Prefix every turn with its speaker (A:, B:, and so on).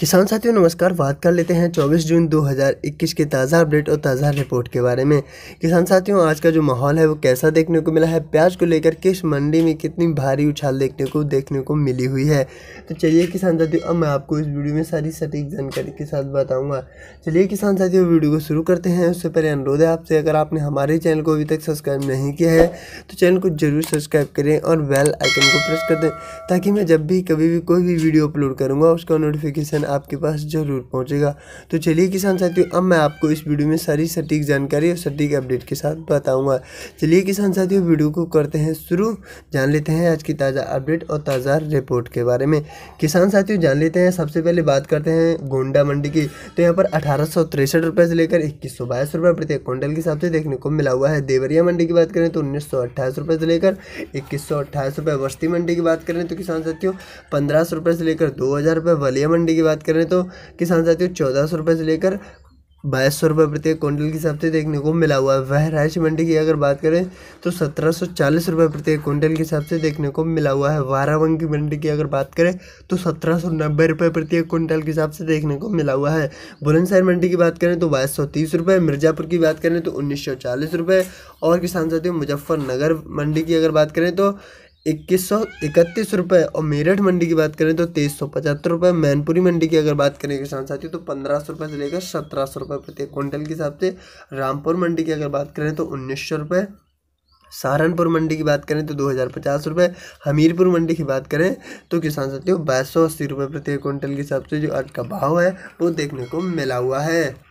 A: किसान साथियों नमस्कार बात कर लेते हैं 24 जून 2021 के ताज़ा अपडेट और ताज़ा रिपोर्ट के बारे में किसान साथियों आज का जो माहौल है वो कैसा देखने को मिला है प्याज को लेकर किस मंडी में कितनी भारी उछाल देखने को देखने को मिली हुई है तो चलिए किसान साथियों अब मैं आपको इस वीडियो में सारी सटीक जानकारी के साथ बताऊँगा चलिए किसान साथियों वीडियो को शुरू करते हैं उससे पहले अनुरोध है आपसे अगर आपने हमारे चैनल को अभी तक सब्सक्राइब नहीं किया है तो चैनल को जरूर सब्सक्राइब करें और बेल आइकन को प्रेस कर दें ताकि मैं जब भी कभी भी कोई भी वीडियो अपलोड करूँगा उसका नोटिफिकेशन आपके पास ज़रूर पहुंचेगा तो चलिए किसान साथियों अब मैं आपको इस वीडियो में सारी सटीक जानकारी और सटीक अपडेट के साथ बताऊंगा चलिए किसान साथियों वीडियो को करते हैं शुरू जान लेते हैं आज की ताज़ा अपडेट और ताज़ा रिपोर्ट के बारे में किसान साथियों जान लेते हैं सबसे पहले बात करते हैं गोंडा मंडी की तो यहाँ पर अठारह से लेकर इक्कीस सौ प्रति क्विंटल के हिसाब से देखने को मिला हुआ है देवरिया मंडी की बात करें तो उन्नीस रुपए से लेकर इक्कीस सौ बस्ती मंडी की बात करें तो किसान साथियों पंद्रह से लेकर दो हज़ार वलिया मंडी की बात करें तो किसान साथियों चौदह सौ रुपये से लेकर बाईस सौ रुपये प्रति क्विंटल के हिसाब से देखने को मिला हुआ है वह राइस मंडी की अगर बात करें तो सत्रह सौ चालीस रुपये प्रति क्विंटल के हिसाब से देखने को मिला हुआ है बाराबंकी मंडी की अगर बात करें तो सत्रह सौ नब्बे रुपये प्रति क्विंटल के हिसाब से देखने को मिला हुआ है बुलंदशहर मंडी की बात करें तो बाईस सौ तीस रुपये मिर्ज़ापुर की बात करें तो उन्नीस सौ चालीस रुपये और किसान साथियों मुजफ्फरनगर मंडी की अगर बात करें तो इक्कीस सौ इकतीस रुपये और मेरठ मंडी की बात करें तो तेईस सौ पचहत्तर रुपये मैनपुरी मंडी की अगर बात करें किसान साथियों तो पंद्रह सौ रुपये से लेकर सत्रह सौ रुपये प्रति क्विंटल के हिसाब से रामपुर मंडी की अगर बात करें तो उन्नीस सौ रुपये सहारनपुर मंडी की बात करें तो दो हज़ार पचास रुपये हमीरपुर मंडी की बात करें तो किसान साथियों बाईस सौ अस्सी रुपये प्रति क्विंटल के हिसाब से जो आज का भाव है वो देखने को मिला हुआ है